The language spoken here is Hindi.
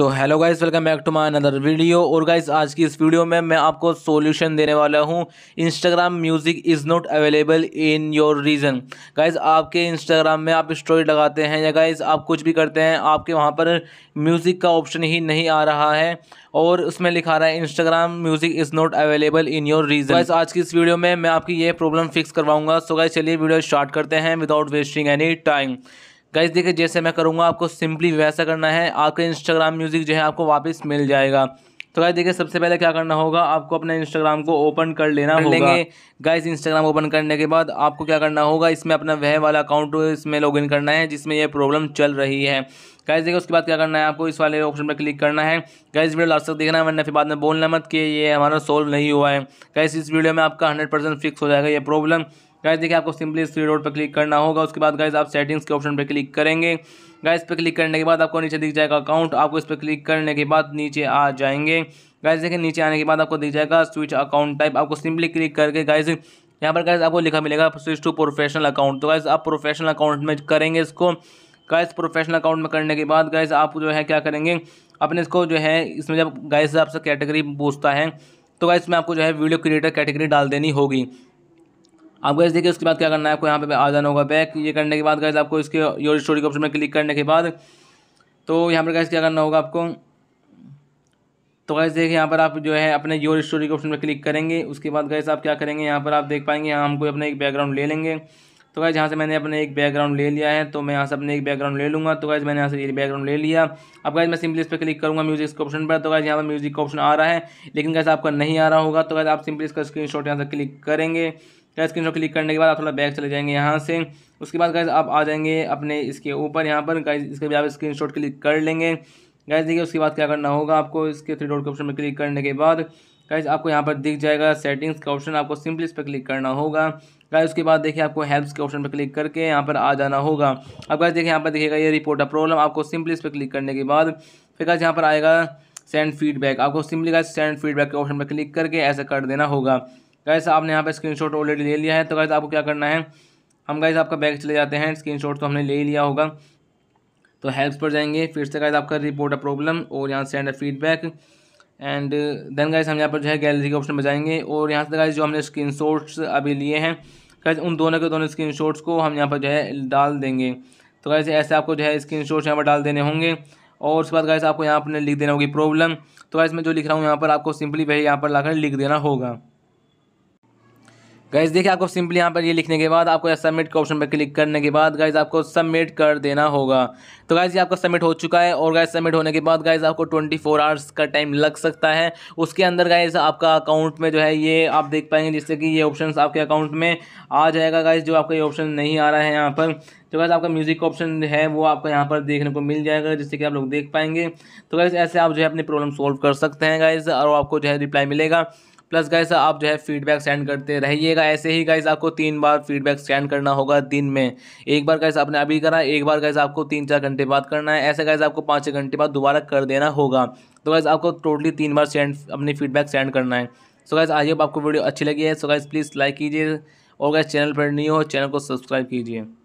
so hello guys welcome back to my another video और गाइस आज की इस वीडियो में मैं आपको सॉल्यूशन देने वाला हूँ Instagram music is not available in your region guys आपके इंस्टाग्राम में आप स्टोरी लगाते हैं या गाइस आप कुछ भी करते हैं आपके वहाँ पर म्यूज़िक का ऑप्शन ही नहीं आ रहा है और उसमें लिखा रहा है Instagram music is not available in your region guys आज की इस वीडियो में मैं आपकी ये प्रॉब्लम फिक्स करवाऊँगा सो गाइज चलिए वीडियो स्टार्ट करते हैं without wasting any time guys देखिए जैसे मैं करूँगा आपको सिंपली वैसा करना है आपका इंस्टाग्राम म्यूज़िक जो है आपको वापस मिल जाएगा तो गाइज देखिए सबसे पहले क्या करना होगा आपको अपने इंस्टाग्राम को ओपन कर लेना कर लेंगे गाइज इंस्टाग्राम ओपन करने के बाद आपको क्या करना होगा इसमें अपना वह वाला अकाउंट इसमें लॉगिन करना है जिसमें यह प्रॉब्लम चल रही है गाइज देखिए उसके बाद क्या करना है आपको इस वाले ऑप्शन पर क्लिक करना है गाइज वीडियो लास्ट तक देखना है वरना फिर बाद में बोलना मत कि ये हमारा सॉल्व नहीं हुआ है गाइज इस वीडियो में आपका हंड्रेड फिक्स हो जाएगा ये प्रॉब्लम गाइज देखिए आपको सिंपली इस थ्री पर क्लिक करना होगा उसके बाद गाइज आप सेटिंग्स के ऑप्शन पर क्लिक करेंगे गाइज पर क्लिक करने के बाद आपको नीचे दिख जाएगा अकाउंट आपको इस पर क्लिक करने के बाद नीचे आ जाएंगे गाइज देखिए नीचे आने के बाद आपको दिख जाएगा स्विच अकाउंट टाइप आपको सिंपली क्लिक करके गाइज यहाँ पर गाइज आपको लिखा मिलेगा स्विच टू प्रोफेशनल अकाउंट तो गाइज आप प्रोफेशनल अकाउंट में करेंगे इसको गाइज प्रोफेशनल अकाउंट में करने के बाद गाइज आप जो है क्या करेंगे अपने इसको जो है इसमें जब गाइज आपसे कैटेगरी पूछता है तो गाइज इसमें आपको जो है वीडियो क्रिएटर कैटेगरी डाल देनी होगी आप गैस देखिए उसके बाद क्या करना है आपको यहाँ पे आ जाना होगा बैक ये करने के बाद गैस आपको इसके योर स्टोरी के ऑप्शन में क्लिक करने के बाद तो यहाँ पर गैस क्या करना होगा आपको तो गैस देखिए यहाँ पर आप जो है अपने योर स्टोरी के ऑप्शन में क्लिक करेंगे उसके बाद गैस आप क्या करेंगे यहाँ पर आप देख पाएंगे यहाँ हमको अपने एक बैकग्राउंड ले लेंगे तो गैस यहाँ से मैंने अपने एक बैकग्राउंड ले लिया है तो मैं यहाँ से अपने एक बैकग्राउंड ले लूँगा तो गैस मैंने यहाँ से ये बैकग्राउंड ले लिया अब गैस मैं सिंपली इस पर क्लिक करूँगा म्यूजिक के ऑप्शन पर तो गैस यहाँ पर म्यूजिक का ऑप्शन आ रहा है लेकिन गैस आपका नहीं आ रहा होगा तो गैस आप सिंपली इसका स्क्रीन शॉट यहाँ से क्लिक करेंगे क्या स्क्रीन क्लिक करने के बाद आप थोड़ा बैक चले जाएंगे यहाँ से उसके बाद गैस आप आ जाएंगे अपने इसके ऊपर यहाँ पर गैस इसके भी आप स्क्रीन क्लिक कर लेंगे गैस देखिए उसके बाद क्या करना होगा आपको इसके थ्री डॉट के ऑप्शन में क्लिक करने के बाद गैस आपको यहाँ पर दिख जाएगा सेटिंग्स का ऑप्शन आपको सिंपली इस पर क्लिक करना होगा गैस उसके बाद देखिए आपको हेल्प्स के ऑप्शन पर क्लिक करके यहाँ पर आ जाना होगा अब गैस देखिए यहाँ पर देखिएगा ये रिपोर्ट अ प्रॉब्लम आपको सिंपली इस पर क्लिक करने के बाद फिर गैस यहाँ पर आएगा सेंड फीडबैक आपको सिंपली गैस सेंड फीडबैक के ऑप्शन पर क्लिक करके ऐसा कर देना होगा गैस आपने यहाँ पे स्क्रीनशॉट ऑलरेडी ले लिया है तो गैस आपको क्या करना है हम गैस आपका बैग चले जाते हैं स्क्रीनशॉट तो हमने ले लिया होगा तो हेल्प पर जाएंगे फिर से गैस आपका रिपोर्ट अ प्रॉब्लम और यहाँ से and feedback and then guys हम यहाँ पर जो है गैलरी के ऑप्शन पर जाएंगे और यहाँ से गैस जो हमने स्क्रीन अभी लिए हैं गैस उन दोनों के दोनों स्क्रीन को हम यहाँ पर जो है डाल देंगे तो गैस ऐसे आपको जो है स्क्रीन शॉट्स यहाँ पर डाल देने होंगे और उसके बाद गैस आपको यहाँ पर लिख देना होगी प्रॉब्लम तो गैस मैं जो लिख रहा हूँ यहाँ पर आपको सिंपली वही यहाँ पर लाकर लिख देना होगा गाइज देखिए आपको सिंपली यहाँ पर ये लिखने के बाद आपको सबमिट के ऑप्शन पर क्लिक करने के बाद गाइज आपको सबमिट कर देना होगा तो गाइज ये आपका सबमिट हो चुका है और गाइज सबमिट होने के बाद गाइज आपको 24 फोर आवर्स का टाइम लग सकता है उसके अंदर गाइज आपका अकाउंट में जो है ये आप देख पाएंगे जिससे कि ये ऑप्शन आपके अकाउंट में आ जाएगा गाइज जो आपका ये ऑप्शन नहीं आ रहा है यहाँ पर तो गैस आपका म्यूज़िक ऑप्शन है वो आपको यहाँ पर देखने को मिल जाएगा जिससे कि आप लोग देख पाएंगे तो गैस ऐसे आप जो है अपनी प्रॉब्लम सॉल्व कर सकते हैं गाइज और आपको जो है रिप्लाई मिलेगा प्लस गाइस आप जो है फीडबैक सेंड करते रहिएगा ऐसे ही गाइज आपको तीन बार फीडबैक सेंड करना होगा दिन में एक बार गाइस आपने अभी करा एक बार गाइस आपको तीन चार घंटे बाद करना है ऐसे गाइज आपको पाँच छः घंटे बाद दोबारा कर देना होगा तो गाइस आपको टोटली तीन बार सेंड अपनी फीडबैक सेंड करना है सो गाइस आइए आपको वीडियो अच्छी लगी है सो गाइस प्लीज़ लाइक कीजिए और गाइस चैनल पर नहीं हो चैनल को सब्सक्राइब कीजिए